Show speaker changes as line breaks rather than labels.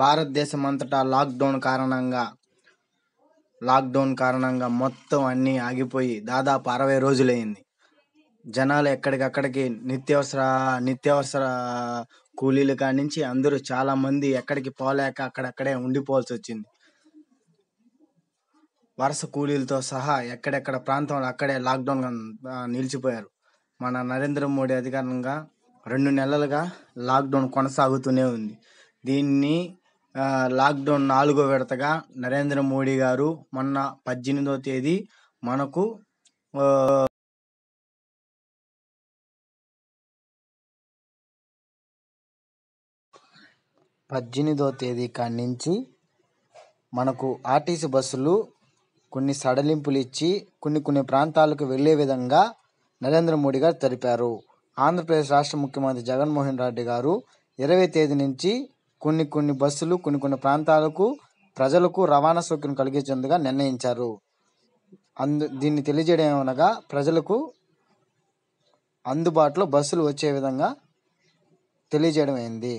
భారతదేశం అంతటా లాక్డౌన్ కారణంగా లాక్డౌన్ కారణంగా మొత్తం అన్నీ ఆగిపోయి దాదాపు అరవై రోజులైంది జనాలు ఎక్కడికక్కడికి నిత్యవసర నిత్యవసర కూలీలు కానించి అందరూ చాలామంది ఎక్కడికి పోలేక అక్కడక్కడే ఉండిపోవాల్సి వచ్చింది వరుస కూలీలతో సహా ఎక్కడెక్కడ ప్రాంతంలో అక్కడే లాక్డౌన్ నిలిచిపోయారు మన నరేంద్ర మోడీ అధికారంగా రెండు నెలలుగా లాక్డౌన్ కొనసాగుతూనే ఉంది దీన్ని లాక్డౌన్ నాలుగో విడతగా నరేంద్ర మోడీ గారు మొన్న పద్దెనిమిదో తేదీ మనకు పద్దెనిమిదో తేదీ కాడి నుంచి మనకు ఆర్టీసీ బస్సులు కొన్ని సడలింపులు ఇచ్చి కొన్ని కొన్ని ప్రాంతాలకు వెళ్ళే విధంగా నరేంద్ర మోడీ గారు తెలిపారు ఆంధ్రప్రదేశ్ రాష్ట్ర ముఖ్యమంత్రి జగన్మోహన్ రెడ్డి గారు ఇరవై తేదీ నుంచి కొన్ని కొన్ని బస్సులు కొన్ని కొన్ని ప్రాంతాలకు ప్రజలకు రవాణా సౌకర్యం కలిగించేందుగా నిర్ణయించారు అందు దీన్ని తెలియజేయడం ఏమనగా ప్రజలకు అందుబాటులో బస్సులు వచ్చే విధంగా తెలియజేయడం అయింది